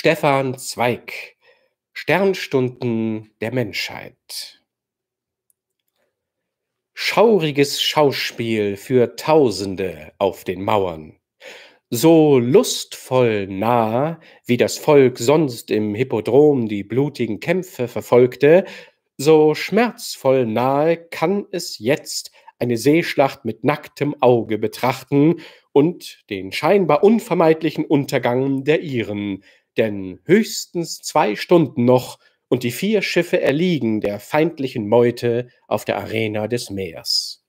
Stefan Zweig, Sternstunden der Menschheit. Schauriges Schauspiel für Tausende auf den Mauern. So lustvoll nah, wie das Volk sonst im Hippodrom die blutigen Kämpfe verfolgte, so schmerzvoll nahe kann es jetzt eine Seeschlacht mit nacktem Auge betrachten und den scheinbar unvermeidlichen Untergang der Iren denn höchstens zwei Stunden noch und die vier Schiffe erliegen der feindlichen Meute auf der Arena des Meers.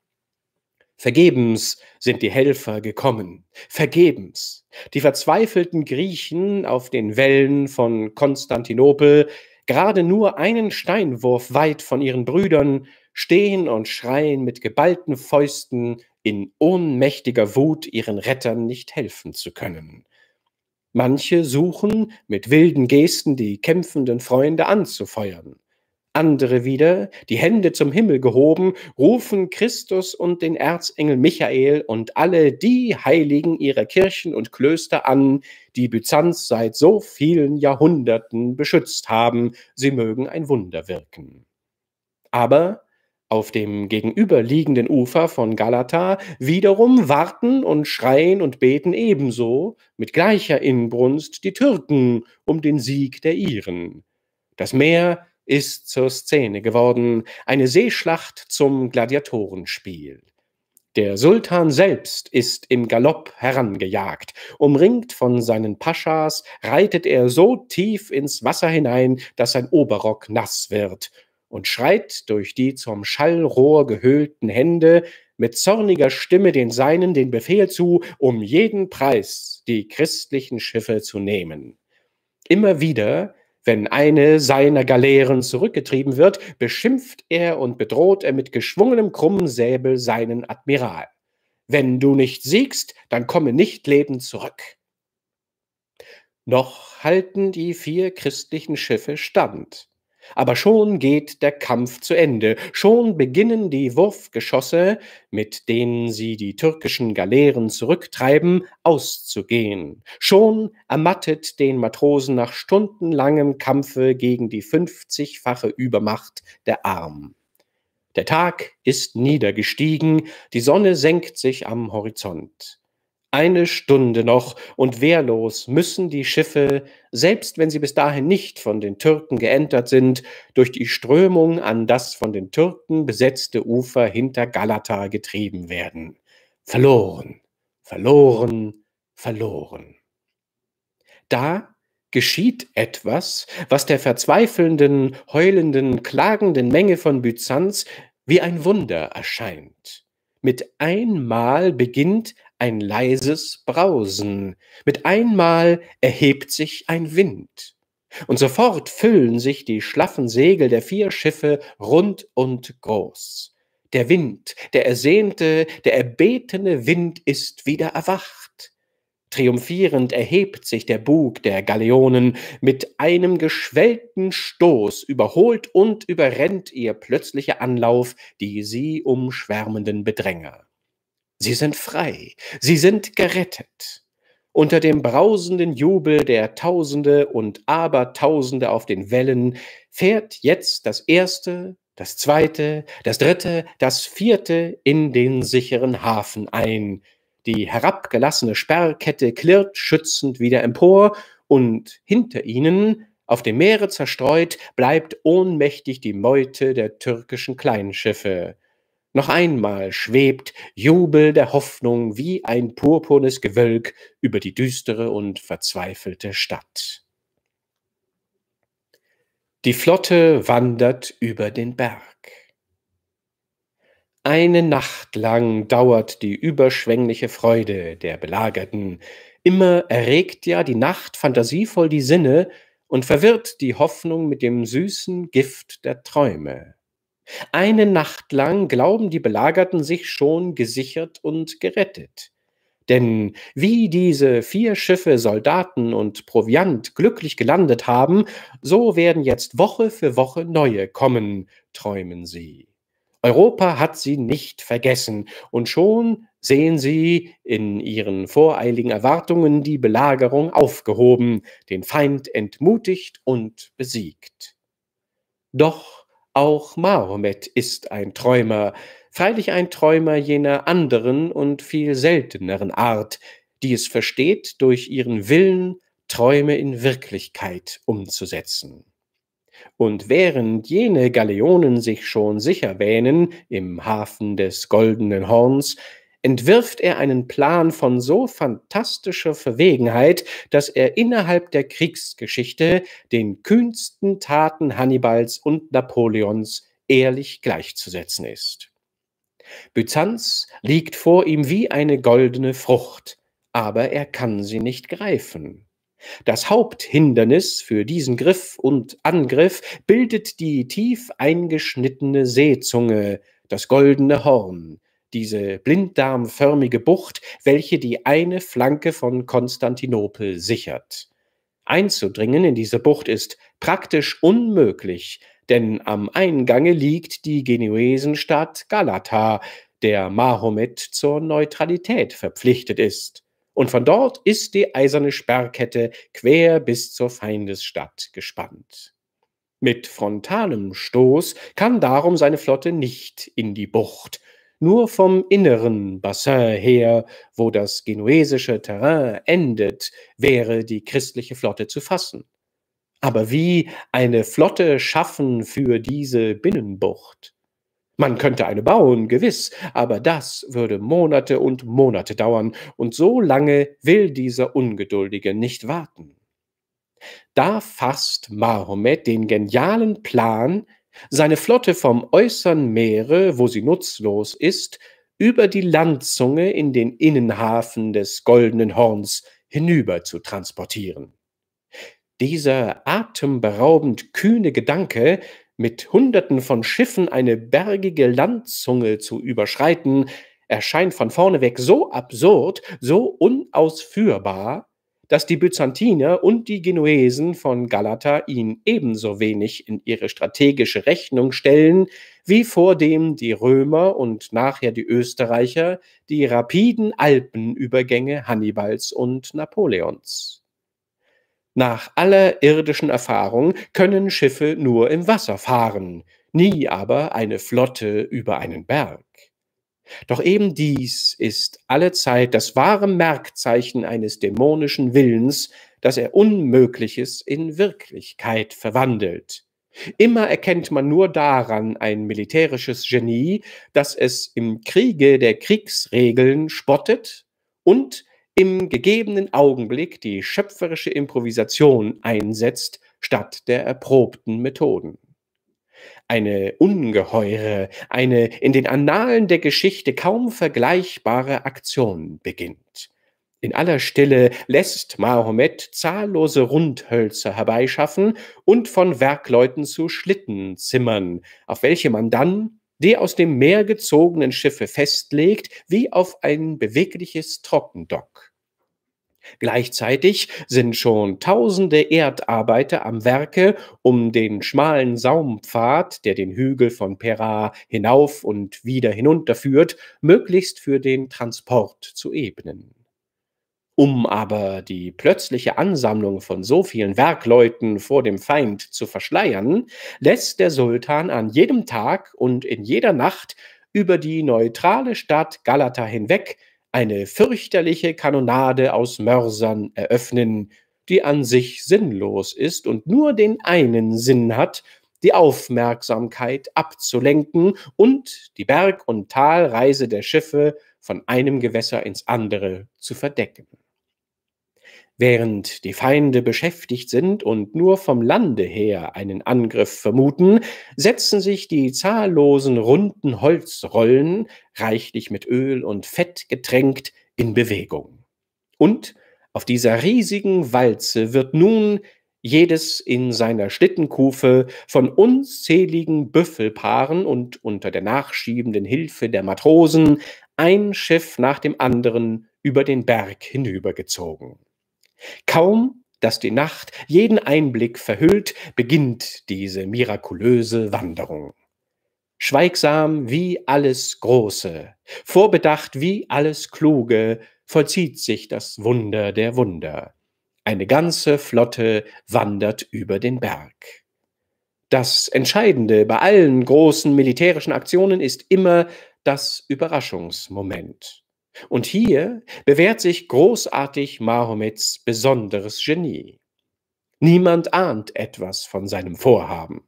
Vergebens sind die Helfer gekommen, vergebens. Die verzweifelten Griechen auf den Wellen von Konstantinopel, gerade nur einen Steinwurf weit von ihren Brüdern, stehen und schreien mit geballten Fäusten in ohnmächtiger Wut, ihren Rettern nicht helfen zu können. Manche suchen, mit wilden Gesten die kämpfenden Freunde anzufeuern. Andere wieder, die Hände zum Himmel gehoben, rufen Christus und den Erzengel Michael und alle die Heiligen ihrer Kirchen und Klöster an, die Byzanz seit so vielen Jahrhunderten beschützt haben, sie mögen ein Wunder wirken. Aber auf dem gegenüberliegenden Ufer von Galata wiederum warten und schreien und beten ebenso mit gleicher Inbrunst die Türken um den Sieg der Iren. Das Meer ist zur Szene geworden, eine Seeschlacht zum Gladiatorenspiel. Der Sultan selbst ist im Galopp herangejagt. Umringt von seinen Paschas reitet er so tief ins Wasser hinein, dass sein Oberrock nass wird und schreit durch die zum Schallrohr gehöhlten Hände mit zorniger Stimme den Seinen den Befehl zu, um jeden Preis die christlichen Schiffe zu nehmen. Immer wieder, wenn eine seiner Galeeren zurückgetrieben wird, beschimpft er und bedroht er mit geschwungenem krummen Säbel seinen Admiral. Wenn du nicht siegst, dann komme nicht lebend zurück. Noch halten die vier christlichen Schiffe stand. Aber schon geht der Kampf zu Ende, schon beginnen die Wurfgeschosse, mit denen sie die türkischen Galeeren zurücktreiben, auszugehen. Schon ermattet den Matrosen nach stundenlangem Kampfe gegen die fünfzigfache Übermacht der Arm. Der Tag ist niedergestiegen, die Sonne senkt sich am Horizont. Eine Stunde noch und wehrlos müssen die Schiffe, selbst wenn sie bis dahin nicht von den Türken geentert sind, durch die Strömung an das von den Türken besetzte Ufer hinter Galata getrieben werden. Verloren, verloren, verloren. Da geschieht etwas, was der verzweifelnden, heulenden, klagenden Menge von Byzanz wie ein Wunder erscheint. Mit einmal beginnt ein leises Brausen, mit einmal erhebt sich ein Wind, und sofort füllen sich die schlaffen Segel der vier Schiffe rund und groß. Der Wind, der ersehnte, der erbetene Wind ist wieder erwacht. Triumphierend erhebt sich der Bug der Galeonen, mit einem geschwellten Stoß überholt und überrennt ihr plötzlicher Anlauf die sie umschwärmenden Bedränger. Sie sind frei, sie sind gerettet. Unter dem brausenden Jubel der Tausende und Abertausende auf den Wellen fährt jetzt das erste, das zweite, das dritte, das vierte in den sicheren Hafen ein. Die herabgelassene Sperrkette klirrt schützend wieder empor und hinter ihnen, auf dem Meere zerstreut, bleibt ohnmächtig die Meute der türkischen Kleinschiffe. Noch einmal schwebt Jubel der Hoffnung wie ein purpurnes Gewölk über die düstere und verzweifelte Stadt. Die Flotte wandert über den Berg. Eine Nacht lang dauert die überschwängliche Freude der Belagerten. Immer erregt ja die Nacht fantasievoll die Sinne und verwirrt die Hoffnung mit dem süßen Gift der Träume. Eine Nacht lang glauben die Belagerten sich schon gesichert und gerettet. Denn wie diese vier Schiffe Soldaten und Proviant glücklich gelandet haben, so werden jetzt Woche für Woche neue kommen, träumen sie. Europa hat sie nicht vergessen, und schon sehen sie in ihren voreiligen Erwartungen die Belagerung aufgehoben, den Feind entmutigt und besiegt. Doch auch Mahomet ist ein Träumer, freilich ein Träumer jener anderen und viel selteneren Art, die es versteht, durch ihren Willen Träume in Wirklichkeit umzusetzen. Und während jene Galeonen sich schon sicher wähnen im Hafen des goldenen Horns, entwirft er einen Plan von so fantastischer Verwegenheit, dass er innerhalb der Kriegsgeschichte den kühnsten Taten Hannibals und Napoleons ehrlich gleichzusetzen ist. Byzanz liegt vor ihm wie eine goldene Frucht, aber er kann sie nicht greifen. Das Haupthindernis für diesen Griff und Angriff bildet die tief eingeschnittene Seezunge, das goldene Horn, diese blinddarmförmige Bucht, welche die eine Flanke von Konstantinopel sichert. Einzudringen in diese Bucht ist praktisch unmöglich, denn am Eingange liegt die Genuesenstadt Galata, der Mahomet zur Neutralität verpflichtet ist. Und von dort ist die eiserne Sperrkette quer bis zur Feindesstadt gespannt. Mit frontalem Stoß kann darum seine Flotte nicht in die Bucht, nur vom inneren Bassin her, wo das genuesische Terrain endet, wäre die christliche Flotte zu fassen. Aber wie eine Flotte schaffen für diese Binnenbucht? Man könnte eine bauen, gewiss, aber das würde Monate und Monate dauern, und so lange will dieser Ungeduldige nicht warten. Da fasst Mahomet den genialen Plan, seine Flotte vom äußern Meere, wo sie nutzlos ist, über die Landzunge in den Innenhafen des Goldenen Horns hinüber zu transportieren. Dieser atemberaubend kühne Gedanke, mit Hunderten von Schiffen eine bergige Landzunge zu überschreiten, erscheint von vorneweg so absurd, so unausführbar, dass die Byzantiner und die Genuesen von Galata ihn ebenso wenig in ihre strategische Rechnung stellen, wie vordem die Römer und nachher die Österreicher die rapiden Alpenübergänge Hannibals und Napoleons. Nach aller irdischen Erfahrung können Schiffe nur im Wasser fahren, nie aber eine Flotte über einen Berg. Doch eben dies ist allezeit das wahre Merkzeichen eines dämonischen Willens, dass er Unmögliches in Wirklichkeit verwandelt. Immer erkennt man nur daran ein militärisches Genie, dass es im Kriege der Kriegsregeln spottet und im gegebenen Augenblick die schöpferische Improvisation einsetzt statt der erprobten Methoden. Eine ungeheure, eine in den Annalen der Geschichte kaum vergleichbare Aktion beginnt. In aller Stille lässt Mahomet zahllose Rundhölzer herbeischaffen und von Werkleuten zu Schlitten zimmern, auf welche man dann die aus dem Meer gezogenen Schiffe festlegt, wie auf ein bewegliches Trockendock. Gleichzeitig sind schon tausende Erdarbeiter am Werke, um den schmalen Saumpfad, der den Hügel von Pera hinauf und wieder hinunterführt, möglichst für den Transport zu ebnen. Um aber die plötzliche Ansammlung von so vielen Werkleuten vor dem Feind zu verschleiern, lässt der Sultan an jedem Tag und in jeder Nacht über die neutrale Stadt Galata hinweg eine fürchterliche Kanonade aus Mörsern eröffnen, die an sich sinnlos ist und nur den einen Sinn hat, die Aufmerksamkeit abzulenken und die Berg- und Talreise der Schiffe von einem Gewässer ins andere zu verdecken. Während die Feinde beschäftigt sind und nur vom Lande her einen Angriff vermuten, setzen sich die zahllosen runden Holzrollen, reichlich mit Öl und Fett getränkt, in Bewegung. Und auf dieser riesigen Walze wird nun jedes in seiner Schlittenkufe von unzähligen Büffelpaaren und unter der nachschiebenden Hilfe der Matrosen ein Schiff nach dem anderen über den Berg hinübergezogen. Kaum, dass die Nacht jeden Einblick verhüllt, beginnt diese mirakulöse Wanderung. Schweigsam wie alles Große, vorbedacht wie alles Kluge, vollzieht sich das Wunder der Wunder. Eine ganze Flotte wandert über den Berg. Das Entscheidende bei allen großen militärischen Aktionen ist immer das Überraschungsmoment. Und hier bewährt sich großartig Mahomets besonderes Genie. Niemand ahnt etwas von seinem Vorhaben.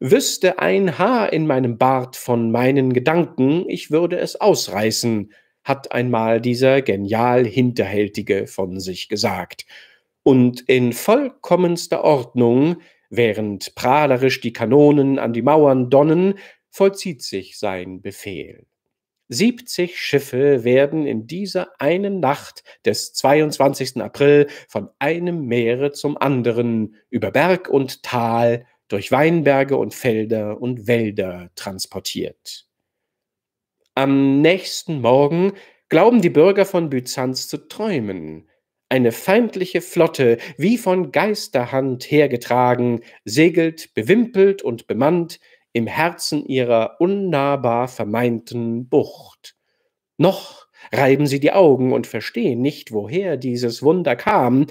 Wüsste ein Haar in meinem Bart von meinen Gedanken, ich würde es ausreißen, hat einmal dieser genial Hinterhältige von sich gesagt. Und in vollkommenster Ordnung, während prahlerisch die Kanonen an die Mauern donnen, vollzieht sich sein Befehl. 70 Schiffe werden in dieser einen Nacht des 22. April von einem Meere zum anderen über Berg und Tal, durch Weinberge und Felder und Wälder transportiert. Am nächsten Morgen glauben die Bürger von Byzanz zu träumen. Eine feindliche Flotte, wie von Geisterhand hergetragen, segelt bewimpelt und bemannt im Herzen ihrer unnahbar vermeinten Bucht. Noch reiben sie die Augen und verstehen nicht, woher dieses Wunder kam,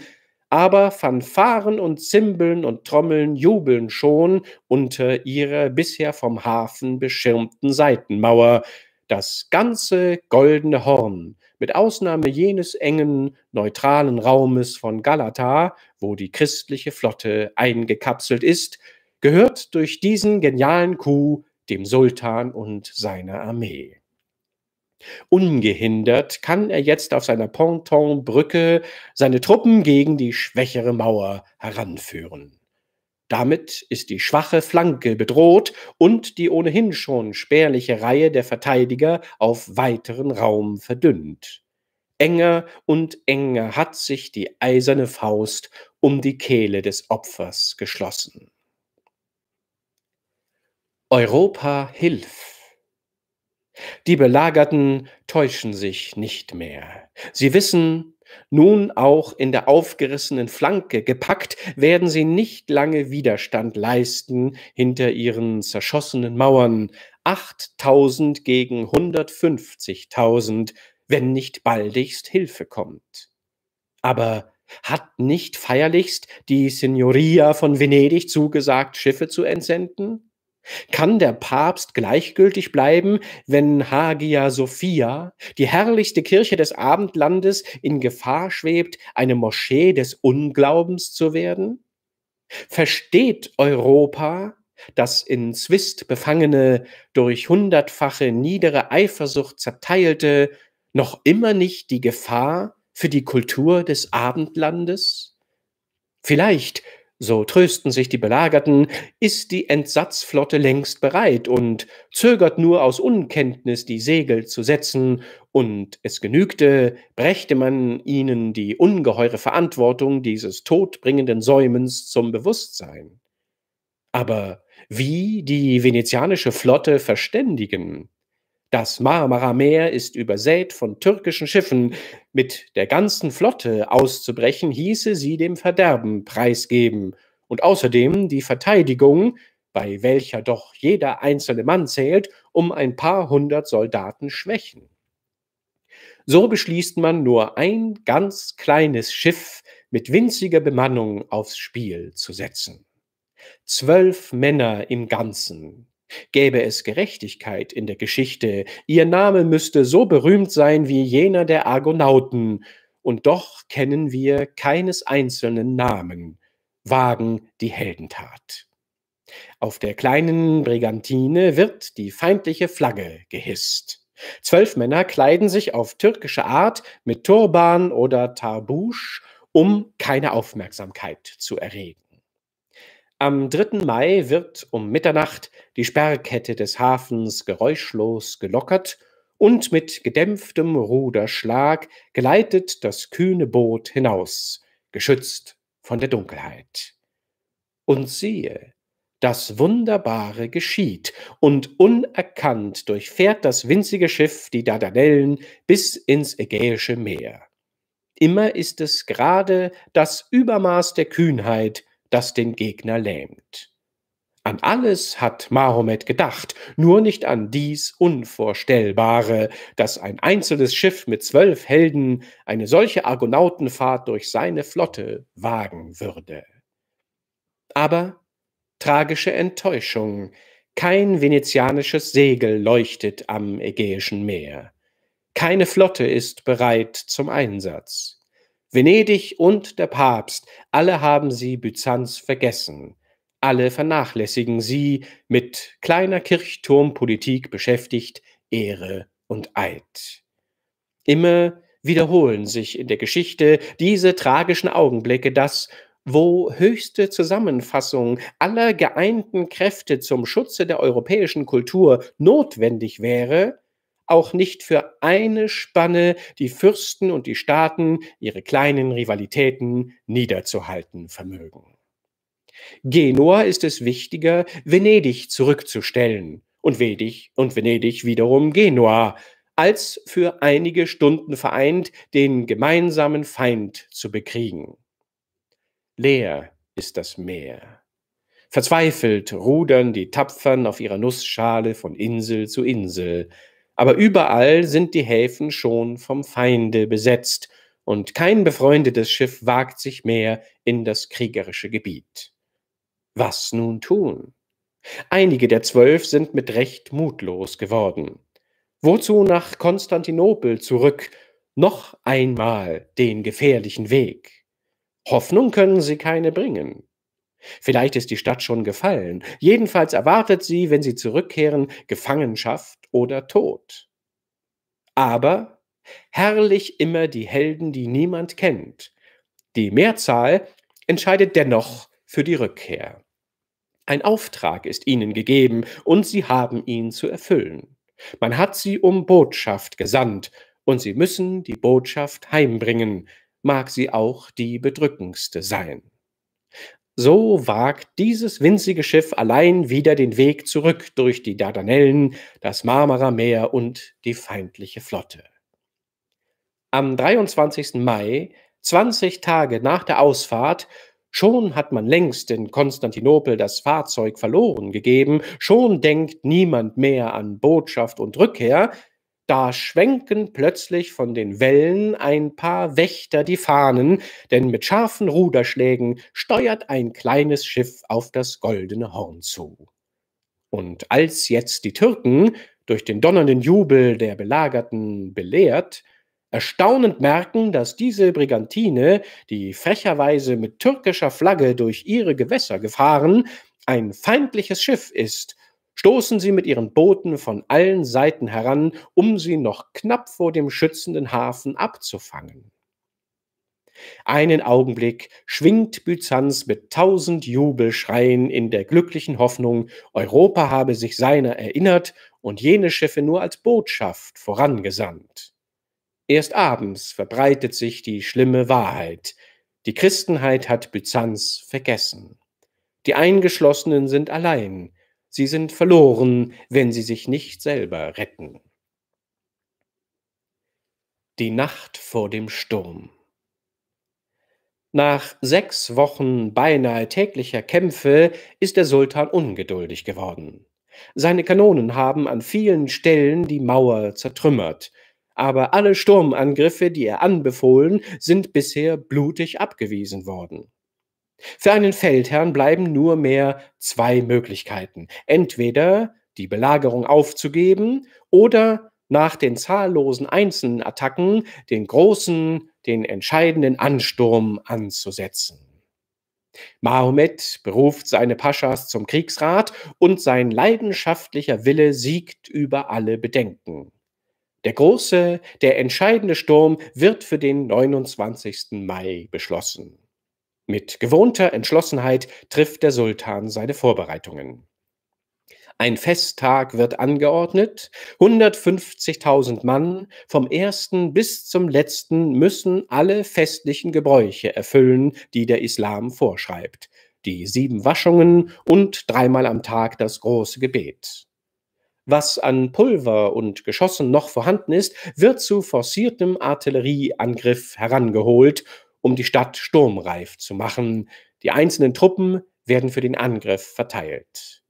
aber Fanfaren und Zimbeln und Trommeln jubeln schon unter ihrer bisher vom Hafen beschirmten Seitenmauer. Das ganze goldene Horn, mit Ausnahme jenes engen, neutralen Raumes von Galata, wo die christliche Flotte eingekapselt ist, gehört durch diesen genialen Coup dem Sultan und seiner Armee. Ungehindert kann er jetzt auf seiner Pontonbrücke seine Truppen gegen die schwächere Mauer heranführen. Damit ist die schwache Flanke bedroht und die ohnehin schon spärliche Reihe der Verteidiger auf weiteren Raum verdünnt. Enger und enger hat sich die eiserne Faust um die Kehle des Opfers geschlossen. Europa, hilf! Die Belagerten täuschen sich nicht mehr. Sie wissen, nun auch in der aufgerissenen Flanke gepackt, werden sie nicht lange Widerstand leisten hinter ihren zerschossenen Mauern. 8000 gegen 150.000, wenn nicht baldigst Hilfe kommt. Aber hat nicht feierlichst die Signoria von Venedig zugesagt, Schiffe zu entsenden? Kann der Papst gleichgültig bleiben, wenn Hagia Sophia, die herrlichste Kirche des Abendlandes, in Gefahr schwebt, eine Moschee des Unglaubens zu werden? Versteht Europa, das in Zwist Befangene durch hundertfache niedere Eifersucht zerteilte, noch immer nicht die Gefahr für die Kultur des Abendlandes? Vielleicht so trösten sich die Belagerten, ist die Entsatzflotte längst bereit und zögert nur aus Unkenntnis die Segel zu setzen, und es genügte, brächte man ihnen die ungeheure Verantwortung dieses todbringenden Säumens zum Bewusstsein. Aber wie die venezianische Flotte verständigen? Das Marmara-Meer ist übersät von türkischen Schiffen. Mit der ganzen Flotte auszubrechen, hieße sie dem Verderben preisgeben. Und außerdem die Verteidigung, bei welcher doch jeder einzelne Mann zählt, um ein paar hundert Soldaten schwächen. So beschließt man nur ein ganz kleines Schiff mit winziger Bemannung aufs Spiel zu setzen. Zwölf Männer im Ganzen, Gäbe es Gerechtigkeit in der Geschichte, ihr Name müsste so berühmt sein wie jener der Argonauten, und doch kennen wir keines einzelnen Namen, wagen die Heldentat. Auf der kleinen Brigantine wird die feindliche Flagge gehisst. Zwölf Männer kleiden sich auf türkische Art mit Turban oder Tarbusch, um keine Aufmerksamkeit zu erregen. Am 3. Mai wird um Mitternacht die Sperrkette des Hafens geräuschlos gelockert und mit gedämpftem Ruderschlag geleitet das kühne Boot hinaus, geschützt von der Dunkelheit. Und siehe, das Wunderbare geschieht, und unerkannt durchfährt das winzige Schiff die Dardanellen bis ins Ägäische Meer. Immer ist es gerade das Übermaß der Kühnheit, das den Gegner lähmt. An alles hat Mahomet gedacht, nur nicht an dies Unvorstellbare, dass ein einzelnes Schiff mit zwölf Helden eine solche Argonautenfahrt durch seine Flotte wagen würde. Aber tragische Enttäuschung, kein venezianisches Segel leuchtet am Ägäischen Meer. Keine Flotte ist bereit zum Einsatz. Venedig und der Papst, alle haben sie Byzanz vergessen. Alle vernachlässigen sie, mit kleiner Kirchturmpolitik beschäftigt, Ehre und Eid. Immer wiederholen sich in der Geschichte diese tragischen Augenblicke, dass, wo höchste Zusammenfassung aller geeinten Kräfte zum Schutze der europäischen Kultur notwendig wäre, auch nicht für eine Spanne die Fürsten und die Staaten ihre kleinen Rivalitäten niederzuhalten vermögen. Genua ist es wichtiger, Venedig zurückzustellen und Venedig und Venedig wiederum Genua, als für einige Stunden vereint den gemeinsamen Feind zu bekriegen. Leer ist das Meer. Verzweifelt rudern die Tapfern auf ihrer Nussschale von Insel zu Insel, aber überall sind die Häfen schon vom Feinde besetzt, und kein befreundetes Schiff wagt sich mehr in das kriegerische Gebiet. Was nun tun? Einige der zwölf sind mit Recht mutlos geworden. Wozu nach Konstantinopel zurück, noch einmal den gefährlichen Weg? Hoffnung können sie keine bringen. Vielleicht ist die Stadt schon gefallen, jedenfalls erwartet sie, wenn sie zurückkehren, Gefangenschaft oder Tod. Aber herrlich immer die Helden, die niemand kennt. Die Mehrzahl entscheidet dennoch für die Rückkehr. Ein Auftrag ist ihnen gegeben und sie haben ihn zu erfüllen. Man hat sie um Botschaft gesandt und sie müssen die Botschaft heimbringen, mag sie auch die bedrückendste sein. So wagt dieses winzige Schiff allein wieder den Weg zurück durch die Dardanellen, das Meer und die feindliche Flotte. Am 23. Mai, 20 Tage nach der Ausfahrt, Schon hat man längst in Konstantinopel das Fahrzeug verloren gegeben, schon denkt niemand mehr an Botschaft und Rückkehr, da schwenken plötzlich von den Wellen ein paar Wächter die Fahnen, denn mit scharfen Ruderschlägen steuert ein kleines Schiff auf das goldene Horn zu. Und als jetzt die Türken, durch den donnernden Jubel der Belagerten belehrt, erstaunend merken, dass diese Brigantine, die frecherweise mit türkischer Flagge durch ihre Gewässer gefahren, ein feindliches Schiff ist stoßen sie mit ihren Booten von allen Seiten heran, um sie noch knapp vor dem schützenden Hafen abzufangen. Einen Augenblick schwingt Byzanz mit tausend Jubelschreien in der glücklichen Hoffnung, Europa habe sich seiner erinnert und jene Schiffe nur als Botschaft vorangesandt. Erst abends verbreitet sich die schlimme Wahrheit. Die Christenheit hat Byzanz vergessen. Die Eingeschlossenen sind allein. Sie sind verloren, wenn sie sich nicht selber retten. Die Nacht vor dem Sturm. Nach sechs Wochen beinahe täglicher Kämpfe ist der Sultan ungeduldig geworden. Seine Kanonen haben an vielen Stellen die Mauer zertrümmert, aber alle Sturmangriffe, die er anbefohlen, sind bisher blutig abgewiesen worden. Für einen Feldherrn bleiben nur mehr zwei Möglichkeiten. Entweder die Belagerung aufzugeben oder nach den zahllosen einzelnen Attacken den großen, den entscheidenden Ansturm anzusetzen. Mahomet beruft seine Paschas zum Kriegsrat und sein leidenschaftlicher Wille siegt über alle Bedenken. Der große, der entscheidende Sturm wird für den 29. Mai beschlossen. Mit gewohnter Entschlossenheit trifft der Sultan seine Vorbereitungen. Ein Festtag wird angeordnet. 150.000 Mann vom ersten bis zum letzten müssen alle festlichen Gebräuche erfüllen, die der Islam vorschreibt. Die sieben Waschungen und dreimal am Tag das große Gebet. Was an Pulver und Geschossen noch vorhanden ist, wird zu forciertem Artillerieangriff herangeholt um die Stadt sturmreif zu machen. Die einzelnen Truppen werden für den Angriff verteilt.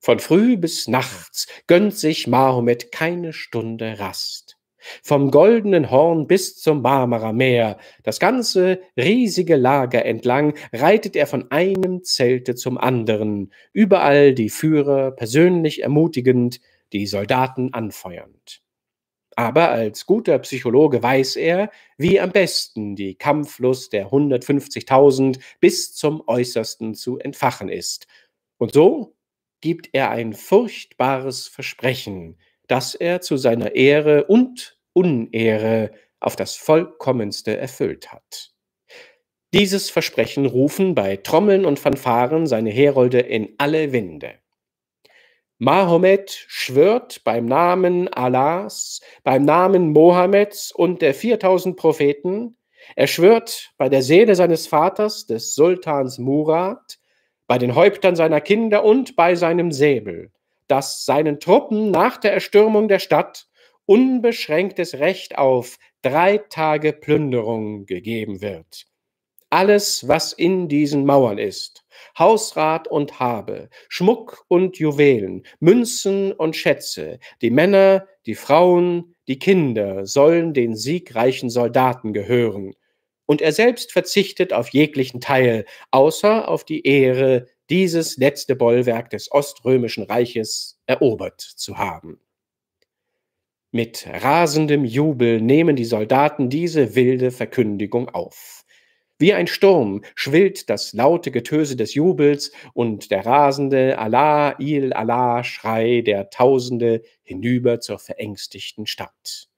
Von früh bis nachts gönnt sich Mahomet keine Stunde Rast. Vom goldenen Horn bis zum Marmara-Meer, das ganze riesige Lager entlang, reitet er von einem Zelte zum anderen, überall die Führer persönlich ermutigend, die Soldaten anfeuernd. Aber als guter Psychologe weiß er, wie am besten die Kampflust der 150.000 bis zum Äußersten zu entfachen ist. Und so gibt er ein furchtbares Versprechen, das er zu seiner Ehre und Unehre auf das vollkommenste erfüllt hat. Dieses Versprechen rufen bei Trommeln und Fanfaren seine Herolde in alle Winde. Mahomet schwört beim Namen Allahs, beim Namen Mohammeds und der 4000 Propheten, er schwört bei der Seele seines Vaters, des Sultans Murat, bei den Häuptern seiner Kinder und bei seinem Säbel, dass seinen Truppen nach der Erstürmung der Stadt unbeschränktes Recht auf drei Tage Plünderung gegeben wird alles, was in diesen Mauern ist. Hausrat und Habe, Schmuck und Juwelen, Münzen und Schätze, die Männer, die Frauen, die Kinder sollen den siegreichen Soldaten gehören. Und er selbst verzichtet auf jeglichen Teil, außer auf die Ehre, dieses letzte Bollwerk des Oströmischen Reiches erobert zu haben. Mit rasendem Jubel nehmen die Soldaten diese wilde Verkündigung auf. Wie ein Sturm schwillt das laute Getöse des Jubels und der rasende Allah, Il, Allah Schrei der Tausende hinüber zur verängstigten Stadt.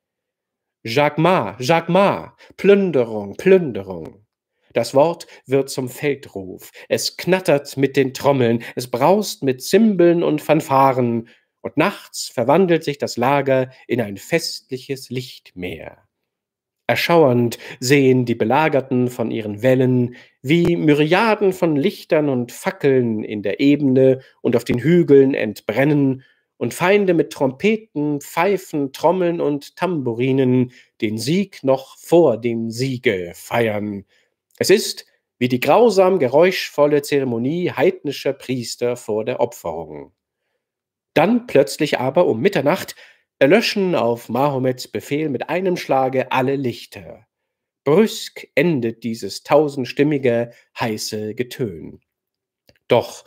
Jacques Ma, Jacques Ma, Plünderung, Plünderung. Das Wort wird zum Feldruf. Es knattert mit den Trommeln, es braust mit Zimbeln und Fanfaren. Und nachts verwandelt sich das Lager in ein festliches Lichtmeer. Erschauernd sehen die Belagerten von ihren Wellen, wie Myriaden von Lichtern und Fackeln in der Ebene und auf den Hügeln entbrennen und Feinde mit Trompeten, Pfeifen, Trommeln und Tamburinen den Sieg noch vor dem Siege feiern. Es ist wie die grausam geräuschvolle Zeremonie heidnischer Priester vor der Opferung. Dann plötzlich aber um Mitternacht erlöschen auf Mahomets Befehl mit einem Schlage alle Lichter. Brüsk endet dieses tausendstimmige, heiße Getön. Doch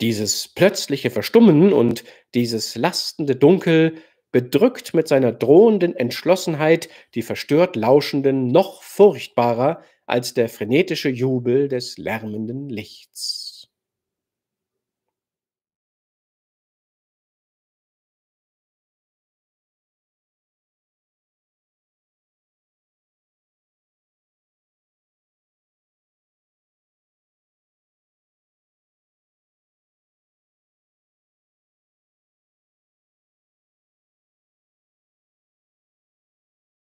dieses plötzliche Verstummen und dieses lastende Dunkel bedrückt mit seiner drohenden Entschlossenheit die verstört Lauschenden noch furchtbarer als der frenetische Jubel des lärmenden Lichts.